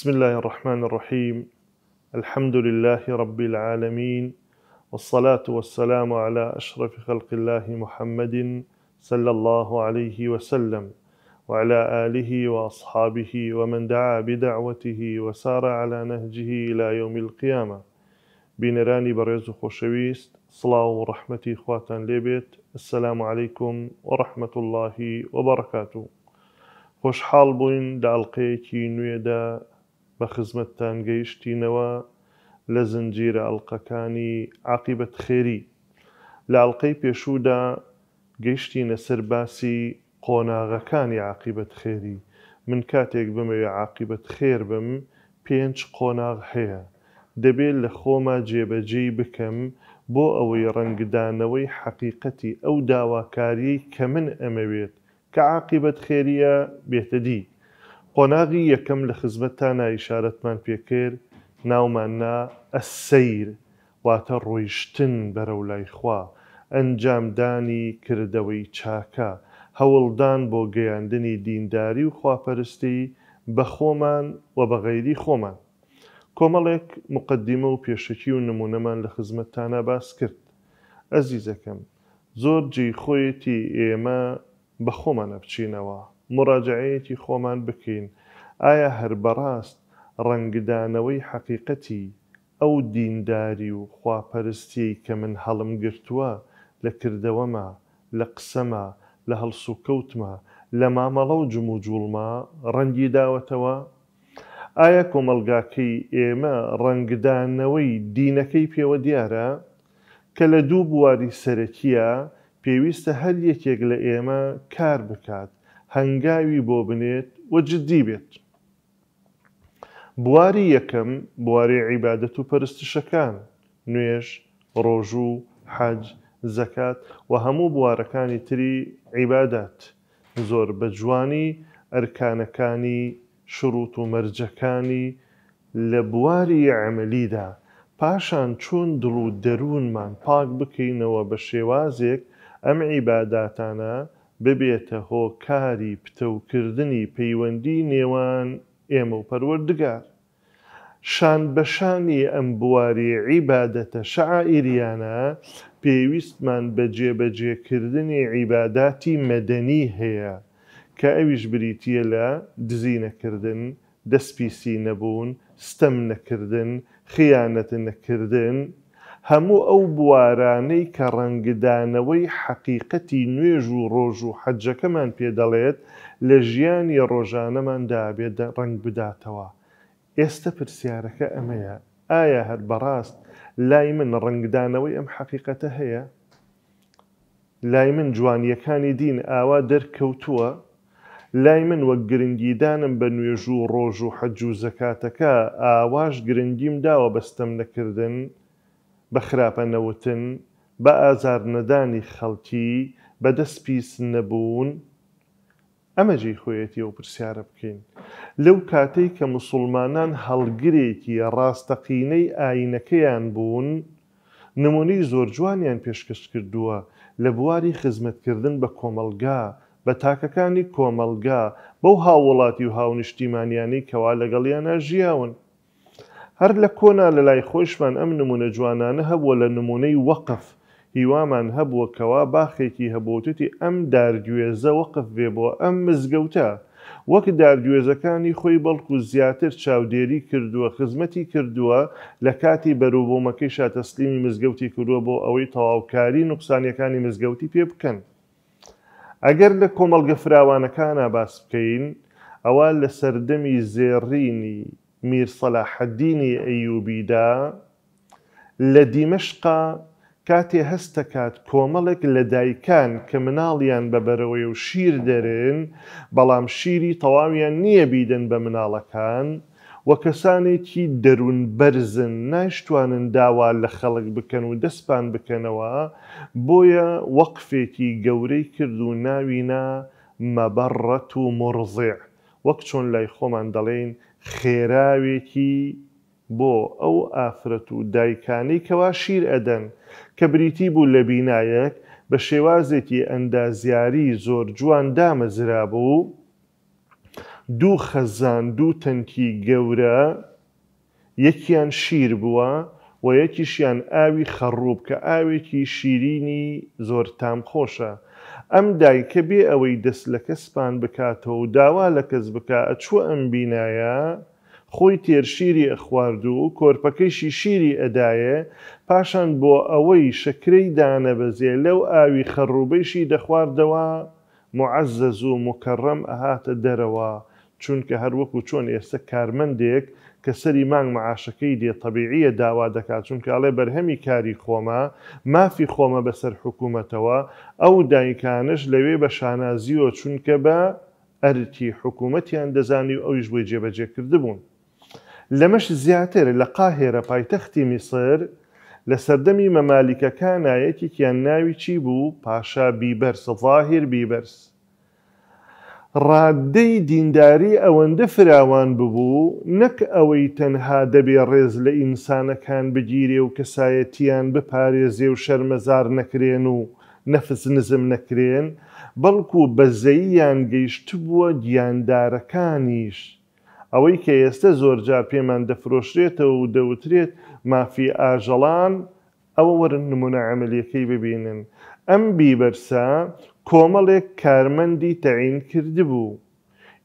بسم الله الرحمن الرحيم الحمد لله رب العالمين والصلاة والسلام على أشرف خلق الله محمد صلى الله عليه وسلم وعلى آله وأصحابه ومن دعا بدعوته وسار على نهجه إلى يوم القيامة بنراني بريز خوشويست صلاة ورحمة خواتان ليبت السلام عليكم ورحمة الله وبركاته خوش حال بوين بووین داڵقەیەکی نويدا بە خزمەتتان گەیشتینەوە لە زنجیرە ئەڵلقەکانی عقیبەت خێری لە ئەڵلقەی پێشوودا گەیشتینە سەرباسی قۆناغەکانی عقیبەت خێری من کاتێک بمەوێ عقیبەت خێر بم پێنج قۆناغ هەیە دەبێت لە خۆما جێبەجێ بکەم بۆ ئەوەی ڕنگدانەوەی حەقیقەتی ئەو داواکاری کە من ئەمەوێت کە عقیبەت خێریە بێتەدی قۆناغی یەکەم لە خزمەتتانە ئیشارەتمان پێکرد ناوماننا ئەسەیر واتە ڕۆیشتن بەرەو لای خوا ئەنجامدانی کردەوەی چاکە هەوڵدان بۆ گەیاندنی دینداری و خواپەرستی بە خۆمان و بە غەیری خۆمان کۆمەڵێک مقدمە و پێشکی و نمونەمان لە خزمەتتانە باس کرد ئەزیزەکەم زۆر جی خۆیەتی ئێمە بە خۆمانە بچینەوە مراجعەیەکی خۆمان بکەین ئایا هەر بەڕاست ڕەنگدانەوەی حەقیقەتی ئەو دینداری و خواپەرستی کە من هەڵم گرتووە لە کردەوەمە لە قسەمە لە هەڵس و کەوتمە لە مامەڵە و جم و جوڵما ڕەنگی داوەتەوە ئایا کۆمەلگاکەی ئێمە ڕەنگدانەوەی دینەکەی پێوە دیارە کە لە دوو بواری سەرەکیە پێویستە هەر یەکێک لە ئێمە کار بکات هەنگاوی بۆ بنێت و جددی بێت. بواری یەکەم بواری عیبادەت و پەرستشەکان نوێژ ڕۆژوو حەج زەکات و هەموو بوارەکانی تری عیبادات زۆر بە جوانی ئەرکانەکانی شروط و مەرجەکانی لە بواری عملیدا پاشان چۆن دڵ و دەروونمان پاک بکەینەوە بە شێوازێک ئەم عیباداتانە ببێتە هۆکاری پتەوکردنی پەیوەندی نێوان ئێمە و پەروەردگار شان بەشانی ئەم بواری عیبادەتە شعائریانە پێویستمان بە جێبەجێکردنی عیباداتی مەدەنی هەیە کە ئەویش بریتە لە دزینەکردن دەستپیسی نەبوون ستەم نەکردن خیانەت نەکردن هەموو ئەو بوارانەی کە ڕەنگدانەوەی حەقیقەتی نوێژ و ڕۆژ و حەجەکەمان پێدەڵێت لە ژیانی ڕۆژانەمان دابێت ڕنگ بداتەوە. ئێستا پرسیارەکە ئەمەیە، ئایا هەر بەڕاست لای من ڕنگدانەوەی ئەم حەقیقەتە هەیە؟ لای من جوانیەکانی دین ئاوا دەرکەوتووە، لای من وەک گرنگیدانم بە نوێژ و ڕۆژ و حەج و زەکاتەکە ئاواش گرنگیم داوە بەستەم نەکردن بە خراپەنەوتن بە ئازار نەدانی خەڵکی بەدەست پیس نەبوون ئەمەجی خۆیەتی و پرسیارە بکەین لەو کاتەی کە مسلمانان هەڵگرێکی ڕاستەقینەی ئاینەکەیان بوون نمونەی زۆر جوانیان پێشکەش کردووە لە بواری خزمەتکردن بە کۆمەلگا بە تاکەکانی کۆمەلگا بەو هاوڵاتی و هاونیشتیمانیانی کەوا لەگەڵیانە ژیاون هەر لە کۆنا لە لای خۆشمان ئەم نمونە جوانانە هەبووە لە نمونەی وەقف هیوامان هەبووە کەوا باخێکی هەبوتتی ئەم دارگوێزە وەقف بێ بۆ ئەم مزگەوتە وەک دارگوێزەکانی خۆی بەڵکو زیاتر چاودێری کردووە خزمەتی کردووە لە کاتی بەرووبۆمەکەی شاتەسلیمی مزگەوتی کردووە بۆ ئەوەی تەواوکاری نوقسانیەکانی مزگەوتی پێ بکەن ئەگەر لە کۆمەڵگە فراوانەکانە باس بکەین ئەوە لە سەردەمی زێڕینی میر سەلاحەدینی ئەیوبیدا لە دیمەشقا کاتێ هەستەکات کۆمەڵێک لە دایکان کە مناڵیان بەبەرەوەی و شیر دەرن بەڵام شیری تەواویان نییە بیدەن بە مناڵەکان وە کەسانێکی دەروون بەرزن ناشتوانن داوا لە خەڵک بکەن و دەستپان بکەنەوە بۆیە وەقفێکی گەورەی کرد و ناوینا مەبەڕەت و مڕزیع وەک چۆن لای خۆمان دەڵێن خێراوێکی بۆ ئەو ئافرەت و دایکانەی کەوا شیر ئەدەن کە بریتی بوو لە بینایەک بە شێوازێکی ئەندازیاری زۆر جوان دامەزرا بوو دوو خەزان دوو تەنکی گەورە یەکیان شیر بووە و یەکیشیان ئاوی خەڕوب کە ئاوێکی شیرینی زۆر تام خۆشە ئەم دایکە بێ ئەوەی دەست لە کەسپان بکاتەوە و داوا لە کەس بک ئەچوە ئەم بینایە خۆی تێرشیری ئەخوارد و کۆرپەکەیشی شیری ئەدایە پاشان بۆ ئەوەی شەکرەی دانەبەزێ لەو ئاوی خەڕوبەیشی دەخواردەوە معەزەز و مکەڕەم ئەهاتە دەرەوە چونکە هەروەکو چۆن ئێستا کارمەندێک کە سەری مانگ معاشەکەی دێ تەبیعیە داوا دەکات چونکە ئەڵێ بەرهەمی کاری خۆمە مافی خۆمە بەسەر حکوومەتەوە ئەو دایکانش لەوێ بە شانازیەوە چونکە بە ئەرتی حکوومەتیان دەزانی و ئەویش بۆی جێبەجێ کردبوون. لەمەش زیاتر لە قاهێرە پایتەختی میسر لە سەردەمی مەمالیکەکان نایەتێکیان ناوی چی بوو پاشا بیبەر سەظاهر بیبەرس. ڕاددەی دینداری ئەوەندە فراوان ببوو نەک ئەوەی تەنها دەبێ ڕێز لە ئینسانەکان بگیرێ و کەسایەتیان بپارێزێ و شەرمەزار نەکرێن و نەفس نزم نەکرێن بەڵکو بەزەییان گەیشت بووە گیاندارەکانیش ئەوەی کە ئێستا زۆرجار پێمان دەفرۆشرێتەوە و دەوترێت مافی ئاژەڵان ئەوە وەرن نمونە عملیەکەی ببینن ئەم بیبەرسا کۆمەڵێک کارمەندی تەعین کردبوو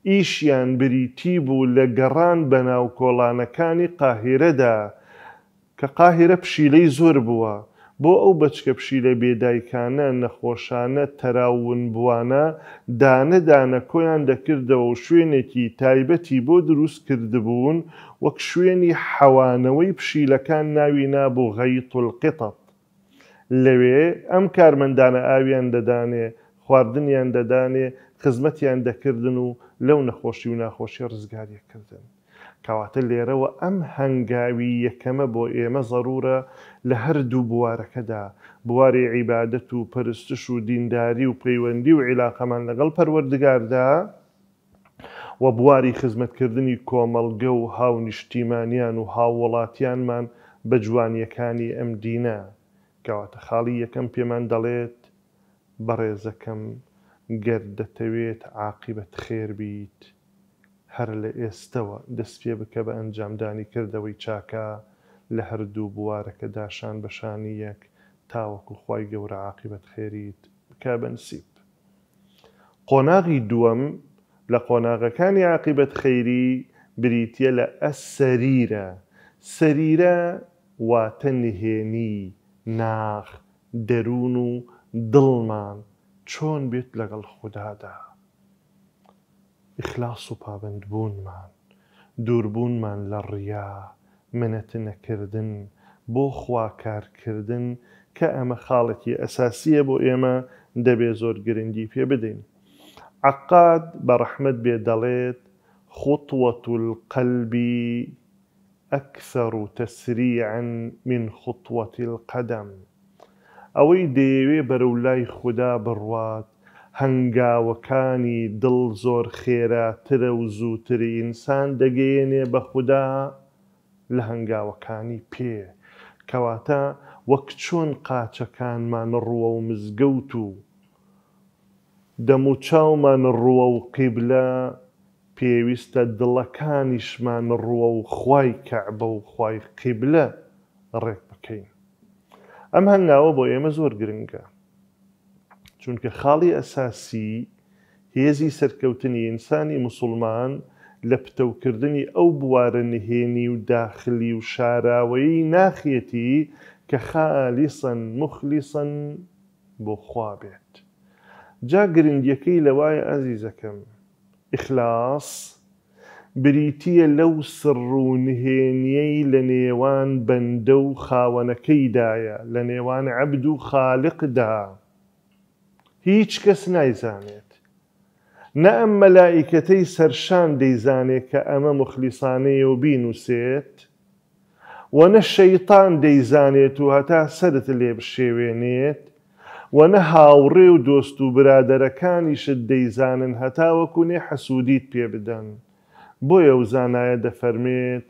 ئیشیان بریتی بوو لە گەڕان بەناو کۆڵانەکانی قاهرەدا کە قاهرە پشیلەی زۆر بووە بۆ ئەو بەچکە پشیلە بێدایکانە نەخۆشانە تەراون بوانە دانەدانە کۆیان دەکردەوە و شوێنێکی تایبەتی بۆ دروست کردبوون وەک شوێنی حەوانەوەی پشیلەکان ناوی نابوو غەی تڵقیتە لەوێ ئەم کارمەندانە ئاویان دەدانێ خواردنیان دەدانێ خزمەتیان دەکردن و لەو نەخۆشی و ناخۆشی ڕزگاریەکردن کەواتە لێرەوە ئەم هەنگاوی یەکەمە بۆ ئێمە زەرورە لە هەردوو بوارەکەدا بواری عیبادەت و پرستش و دینداری و پەیوەندی و عیلاقەمان لەگەڵ پەروەردگاردا و بواری خزمەتکردنی کۆمەلگە و هاونیشتیمانیان و هاوڵاتیانمان بە جوانیەکانی ئەم دینە کەواتە خاڵی یەکەم پێمان دەڵێت بەڕێزەکەم گەر دەتەوێت عاقبەت خێر بیت هەر لە ئێستەوە دەست پێ بکە بە ئەنجامدانی کردەوەی چاکە لە هەردوو بوارەکە داشان بەشانی یەک تاوەکو خی گەورە عاقبەت خێریت بکە بەنسیب قۆناغی دووەم لە قۆناغەکانی عاقبەت خەیری بریتە لە ئەسەریرە سەریرە واتە نهێنی ناخ دەروون و دڵمان چۆن بێت لەگەڵ خوددادا ئیخلاس و پابند بوونمان دووربوونمان لە ڕیا منەتە نەکردن بۆ خواکارکردن کە ئەمە خاڵەتی ئەساسیە بۆ ئێمە دەبێ زۆر گرنگی پێ بدەین عقاد بە ڕەحمد بێ دەڵێت خطوة القلب أكثر تسريعا من خطوة القدم ئەوەی دەیەوێ بەرە و لای خوددا بڕوات هەنگاوەکانی دڵ زۆر خێراترە و زووتری ئینسان دەگەیەنێ بە خوددا لە هەنگاوەکانی پێ کەواتە وەک چۆن قاچەکانمان ڕووە و مزگەوت و دەم و چاومان ڕووە و قیبلە پێویستە دڵەکانیشمان ڕووە و خی کەعبە و خی قیبلە ڕێک بکەین ئەم هەنگاوە بۆ ئێمە زۆر گرنگە چونکە خاڵی ئەساسی هێزی سەرکەوتنی ئینسانی مسلمان لە پتەوکردنی ئەو بوارە نهێنی و داخلی و شاراوەی ناخەتی کە خالیسن مخلیسن بۆ خوا بێت جا گرنگیەکەی لەوایە ئازیزەکەم ئیخلاص بریتە لەو سڕوونهێنیەی لە نێوان بەندە و خاوەنەکەیدایە لە نێوان عەبد و خاالقدا هیچ کەس نایزانێت نە ئەم مەلایکەتەی سەرشان دەیزانێت کە ئەمە مخلیسانەیە و بینوسێت وەنە شەیتان دەیزانێت و هەتا سرت لێ بشێوێنێت وەنە هاوڕێ و دۆست و برادەرەکانیشت دەیزانن هەتا وەکوونێ حەسوودیت پێ بدەن. بۆ ئەوزانایە دەفەرمێت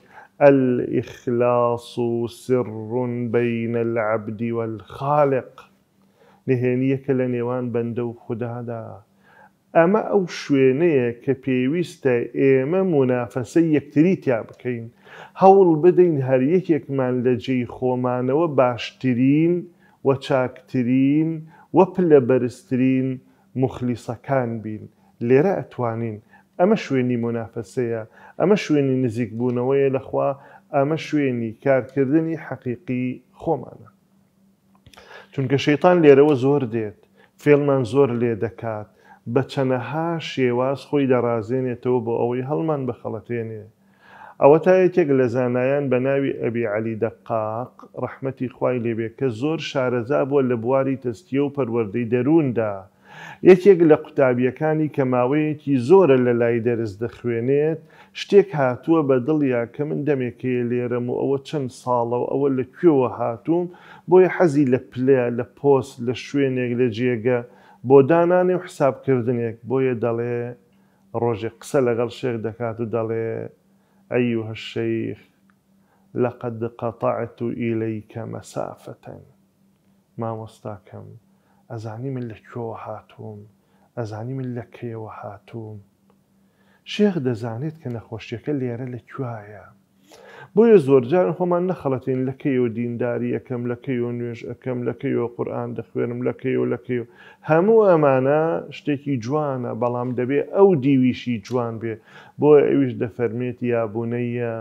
الإخلاص سر بين العبد والخالق نهێنیەکە لە نێوان بەندە و خوددادا ئەمە ئەو شوێنەیە کە پێویستە ئێمە منافەسە یەکتری تیا بکەین هەوڵ بدەین هەر یەکێکمان لە جێی خۆمانەوە باشترین و چاکترین و پلە بەرزترین مخلیسەکان بین لێرە ئەتوانین ئەمە شوێنی مۆنافەسەیە ئەمە شوێنی نزیک بوونەوەیە لەخوا ئەمە شوێنی کارکردنی حەقیقی خۆمانە چونکە شەیتان لێرەوە زۆر دێت فێڵمان زۆر لێ دەکات بە چەنەها شێواز خۆی دەڕازێنێتەوە بۆ ئەوەی هەڵمان بەخەڵەتێنێ ئەوە تا یەکێک لە زانایان بە ناوی ئەبی علی دەقاق ڕەحمەتی خوای لێبێ کە زۆر شارەزا بووە لە بواری تەستیە و پەروەردەی دەرووندا یەکێک لە قوتابیەکانی کە ماوەیەکی زۆرە لە لای دەرز دەخوێنێت شتێک هاتووە بە دڵیا کە من دەمێکەیە لێرەم و ئەوە چەند ساڵە و ئەوە لە کوێوە هاتووم بۆی حەزی لە پلە لە پۆست لە شوێنێک لە جێگە بۆ دانانی و حسابکردنێک بۆیە دەڵێ ڕۆژێک قسە لەگەڵ شێک دەکات و دەڵێ ئەی و هەشەیخ لەقد قەتەعەت و ئیلەی کە مەسافەتەن مامۆستاکەم. ئەزانی من لە کوێوە هاتووم ئەزانی من لە کێوە هاتووم شێخ دەزانێت کە نەخۆشیەکە لێرە لە کوایە بۆیە زۆرجار خۆمان نەخەڵەتین لەکەی و دینداری یەکەم لەکەی و نوێژ ئەەکەم لەکەی و قورآان دەخوێنم لەکەی و لەکەی و هەموو ئەمانە شتێکی جوانە بەڵام دەبێ ئەو دیویشی جوان بێ بۆ ئەویش دەفەرمێت یابوونەیە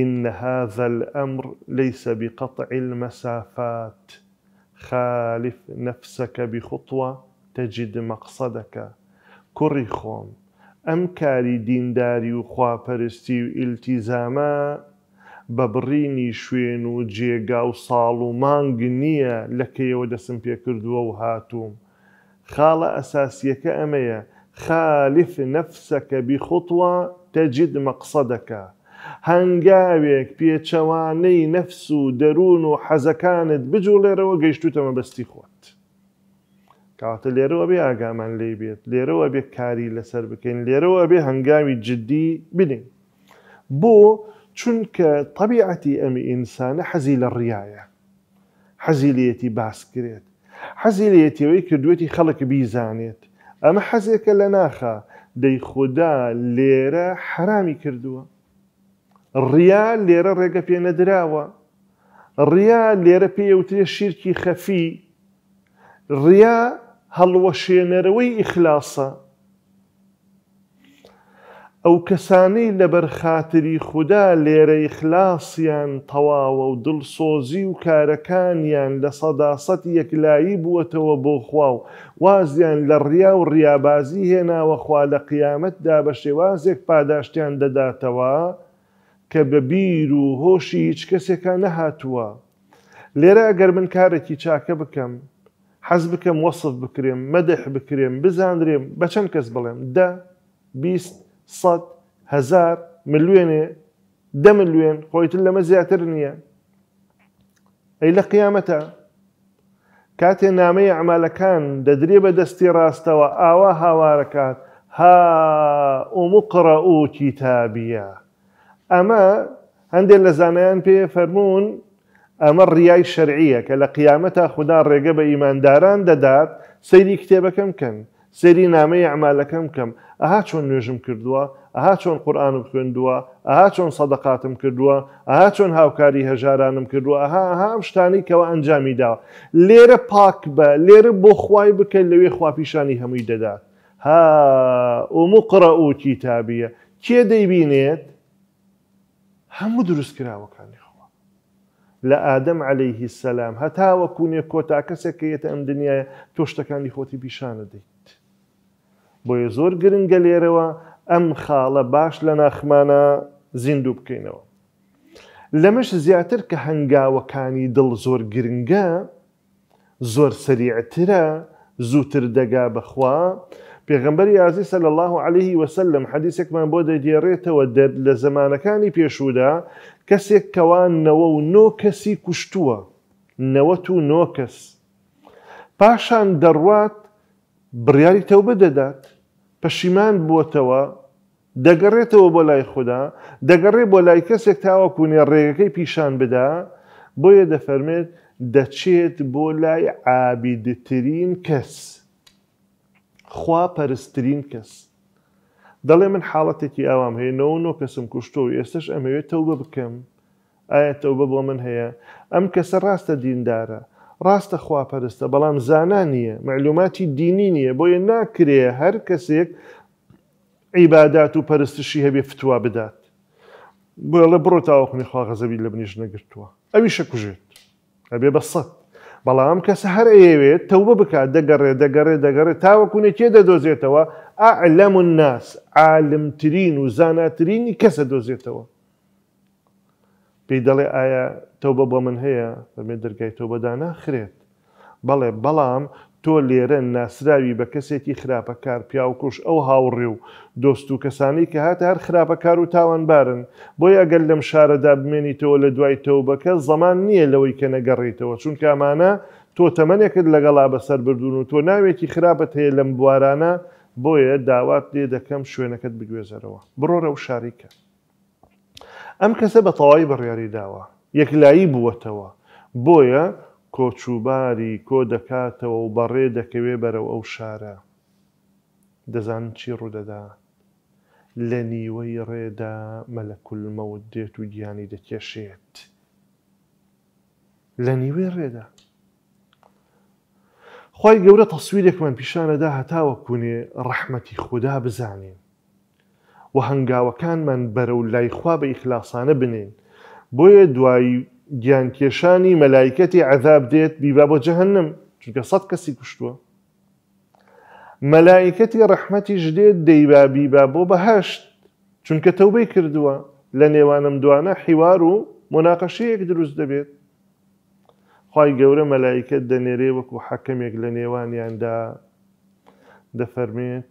إن هذا الأمر ليس بقطع المسافات خالف نفسەکە بیخوتوە تەجد مەقسەدەکە کوڕی خۆم ئەم کاری دینداری و خواپەرستی و ئیلتیزامە بە بڕینی شوێن و جێگا و ساڵ و مانگ نییە لەکەیەوە دەسم پێکردووە و هاتووم خاڵە ئەساسیەکە ئەمەیە خالف نفسەکە بیخوتوە تەجد مەقسەدەکە هەنگاوێک پێچەوانەی نەفس و دەروون و حەزەکانت بجوڵێرەوە گەیشتوتەمە بەستی خۆت کاتە لێرەوە بێ ئاگامان لێ بێت لێرەوە بێ کاری لەسەر بکەین لێرەوە بێ هەنگاوی جددی بنین بۆ چونکە طبیعەتی ئەمی ئینسانە حەزی لە ڕایە حەزیلەتی باسکرێت حەزیلەتەوەی کردوێتی خەڵک بیزانێت ئەمە حەزێکە لە ناخە دەی خوددا لێرە حرامی کردووە ڕیا لێرە ڕێگە پێ نەدراوە ڕیا لێرە پێوتێ شیرکی خەفی ڕیا هەڵوەشێنەرەوەی ئیخلاسە ئەو کەسانەی لەبەر خاتری خوددا لێرە ئیخلاسیان تەواوە و دڵسۆزی و کارەکانیان لە سەداسەت یەکلایی بووەتەوە بۆ خوا و وازیان لە ڕیا و ڕیابازی هێناوە خوا لە قیامەتدا بە شێوازێک پاداشتیان دەداتەوە کە بە بیر و هۆشی هیچ کەسێکە نەهاتووە لێرە ئەگەر من کارێکی چاکە بکەم حەز بکەم وەصف بکرێم مەدەح بکرێم بزانرێم بە چەند کەس بڵێم دە بیست هزار ملوێنێ دە ملوێن خۆیتن لەمە زیاتر نییە ئەی لە قیامەتە کاتێ نامەی ئەعمالەکان دەدرێ بە دەستی ڕاستەوە ئاوا هاوارەکات ها ئۆمقڕە ئۆ کیتابیە ئەمە هەندێک لە زانایان پێ فەرمونون ئەمە ڕیای شەرعیە کە لە قیامەتە خوددا ڕێگە بە ئیمانداران دەدات سەیری کتێبەکەم کەن سەری نامەی ئەعمالەکەم کەم ئەها چۆن نوێژم کردووە ئەها چۆن قورآانم خوێندووە ئەها چۆن سەدەقاتم کردووە ئەها چۆن هاوکاری هەژارانم کردووە ئەها هام شتانی کەەوە ئەنجامی داوە لێرە پاک بە لێرە بۆ خوای بکە لەوێ خواپیشانی هەمووی دەدات ها ئۆمو قڕە ئۆ کیتابیە کێ دەیبینێت؟ هەموو دروستکراوەکانی خوا لە ئادەم عليهەیهی سەسلام هەتاوە کوونێ کۆتا کەسێکە یەتە ئەم دنیاە تۆشتەکانی خۆتی پیشانە دەیت بۆیە زۆر گرنگە لێرەوە ئەم خاڵە باش لە ناخمانە زیندوو بکەینەوە لەمەش زیاتر کە هەنگاوەکانی دڵ زۆر گرنگە زۆر سریعترە زووتر دەگا بەخوا پێغمبەری یازی سە لە الله عليه وسلم حەدیسێکمان بۆ دەدێڕێتەوە دەر لە زمانەکانی پێشودا کەسێک کەوانەوە و نۆ کەسی کوشتووە نەوەت و نۆ کەس پاشان دەڕوات بڕیاری تەوبە دەدات پەشیمان بووتەوە دەگەڕێتەوە بۆ لای خوددا دەگەڕێ بۆ لای کەسێک تاوەکوونێ ڕێگەکەی پیشان بدا بۆیە دەفەرمێت دەچێت بۆ لای ئابیدترین کەس. خوا پەرسترین کەس دەڵێ من حاڵەتێکی ئاوام هەیە نەوە نۆ کەسم کوشتۆ و ئێستش ئەمەوێت تەوبە بکەم ئایا تەوبە بۆ من هەیە ئەم کەسە ڕاستە دیندارە ڕاستە خواپەرستە بەڵام زانان نیە معلوماتی دینی نییە بۆیە ناکرێ هەر کەسێک عیبادات و پەرستشی هەبێ فتووا بدات بۆ لە بڕۆ تاوەخنی خواغەزەوی لە بنیش نەگرتووە ئەوی شەکوژێت ئەبێ بە سەد بەڵام کەسە هەر ئەیەوێت تەوبە بکات دەگەڕێ دەگەڕێ دەگەڕێ تاوەکوونە کێ دەدۆزێتەوە ئەلەم و ناس عالمترین و زاناترینی کەسە دۆزێتەوە پێی دەڵێ ئایا تەوبە بۆ من هەیە بەمێ دەرگای تۆبەدانا خرێت بەڵێ بەڵام تۆ لێرە ناسراوی بە کەسێکی خراپەکار پیاوکوش ئەو هاوڕێ و دۆست و کەسانی کە هاتە هەر خراپەکار و تاوانبارن بۆی ئەگەر لەم شارەدا بمێنیتەوە لە دوای تەوبەکە زەمان نییە لەوەی کە نەگەڕیتەوە چون کامانە تۆ تەمەنێکت لەگەڵا بەسەر بردون و تۆ ناوێکی خراپەت هەیە لەم بوارانە بۆیە داوات لێ دەکەم شوێنەکەت بگوێزەرەوە بڕۆرە و شاریکە ئەم کەسە بە تەواوی بڕیاری داوە یەکلایی بووەتەوە بۆیە کۆچوباری کۆ دەکاتەوە و بەڕێ دەکەوێ بەرەو ئەو شارە دەزانن چی ڕوودەدات لە نیوەی ڕێدا مەلەکولمەوت دێت و گیانی دەکێشێت لە نیوێ ڕێدا خی گەورە تەسویرێکمان پیشانەدا هەتاوە کوونێ ڕەحمەتی خوددا بزانین و هەنگاوەکانمان بەرە و لایخوا بە ئیخلاسانە بنین بۆیە دوایی گیانکێشانی مەلایکەتی عذاب دێت بیبا بۆ جەهنم چونکە سەد کەسی کوشتووە مەلایکەتی ڕەحمەتیش دێت دەیبا بیبا بۆ بەهشت چونکە تەوبەی کردووە لە نێوانم دوانە حیوار و مناقەشەیەک دروست دەبێت خی گەورە مەلایکت دەنێرێ وەکو حەکەمێک لە نێوانیاندا دەفەرمێت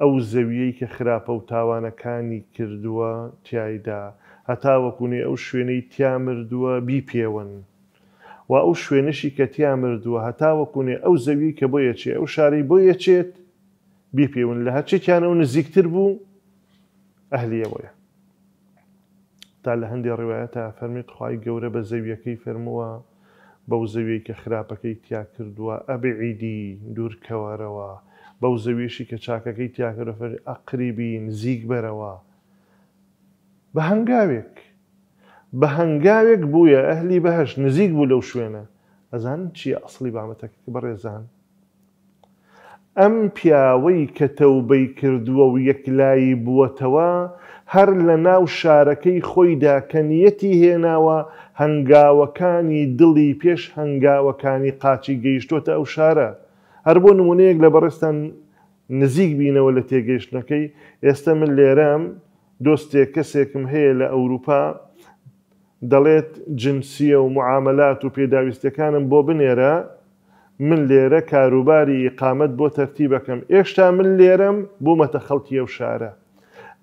ئەو زەویەی کە خراپە و تاوانەکانی کردووە تایدا هەتا وەکوونی ئەو شوێنەی تیا مردووە بی پێون و ئەو شوێنشی کە تیا مردووە هەتا وەکوونێ ئەو زەوی کە بۆ یەچێ ئەو شاری بۆ یەچێت بی پێون لە هەرچێکیان ئەو نزیکتر بوو ئەهلیەوەیە تا لە هەندی ڕێوایەتە فەرمیت خی گەورە بە زەویەکەی فەرمووە بەو زەوی کە خراپەکەی تیا کردووە ئەبێ عیدی دوورکەوارەوە بەو زەویشی کە چاکەکەی تیاکەرەفەر ئەقریبی نزیک بەرەوە بە هەنگاوێک بە هەنگاوێک بووە ئەهلی بەهش نزیک بوو لەو شوێنە ئەزان چی ئەسلی بامەتەکە بەڕێزان ئەم پیاوەی کە تەوبەی کردووە و یەکلایی بووەتەوە هەر لە ناو شارەکەی خۆیدا کەنیەتی هێناوە هەنگاوەکانی دڵی پێش هەنگاوەکانی قاچی گەیشتۆتە ئەو شارە هەر بۆ نمونەیەک لە بەڕستان نزیک بینەوە لە تێگەیشتەکەی ئێستا من لێرەم دۆستێک کەسێکم هەیە لە ئەوروپا دەڵێت جنسیە و معاملات و پێداویستەکانم بۆ بنێرە من لێرە کاروباری قامەت بۆ تەرتی بەکەم ئێشتا من لێرم بوومەتە خەڵکیە و شارە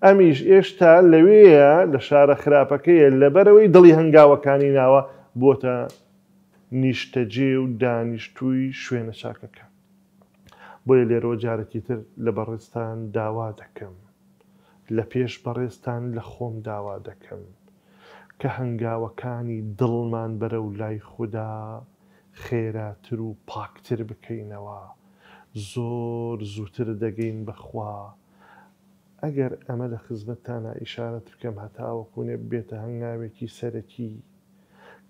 ئەمیش ئێشتا لەوەیە لە شارە خراپەکەیە لەبەرەوەی دڵی هەنگاوەکانی ناوە بۆتە نیشتەجێ و دانیشتووی شوێنە چاکەکە بۆیە لێرەوە جارێکی تر لە بەڕستان داوا دەکەم لە پێش بەڕێستان لە خۆم داوا دەکەم کە هەنگاوەکانی دڵمان بەرە و لای خوددا خێراتر و پاکتر بکەینەوە زۆر زووتر دەگەین بەخوا ئەگەر ئەمە لە خزمەتتانە ئیشارەت بکەم هەتاوەکوونێ بێتە هەنگاوێکی سەرەکی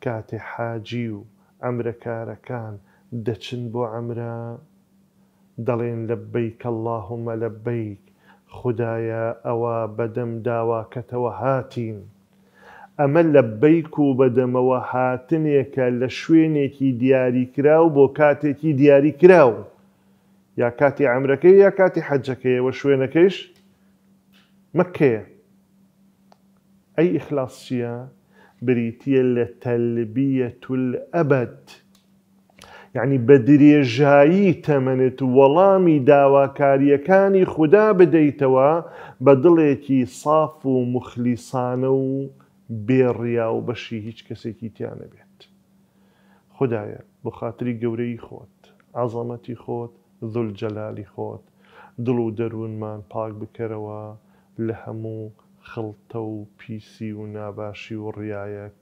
کاتێ حاجی و ئەمرەکارەکان دەچن بۆ ئەمرە دەڵێن لە بیک اللهمە لە بیک خدايا أوا بدم داوا كتوهاتين أمل لبيكو بدم وهاتنيك لشويني كي دياري كراو بوكاتي كي دياري كراو يا كاتي عمرك يا كاتي حجك وشوينك ايش مكة أي إخلاص يا بريتي التلبية الأبد یعنی بە درێژایی تەمەنێت و وەڵامی داواکاریەکانی خوددا بدەیتەوە بە دڵێکی ساف و مخلیسانە و بێڕیا و بەشی هیچ کەسێکی تیانە بێت خدایە بە خااتری گەورەی خۆت ئازامەتی خۆت زل جەلالی خۆت دڵ و دەروونمان پاک بکەرەوە لە هەموو خڵتە و پیسی و ناباشی و ڕایەک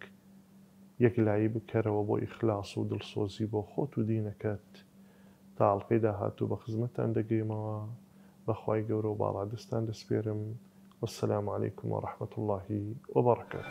یەکلایی بکەرەوە بۆ ئیخلاس و دڵسۆزی بۆ خۆت و دینەکەت تاڵقی داهاتوو بە خزمەتان دەگەیمەوە بەخوای گەورە و باڵادستان دەسپێرم وەسلام عیکم و ڕحمەت اللهی وبڕکەت.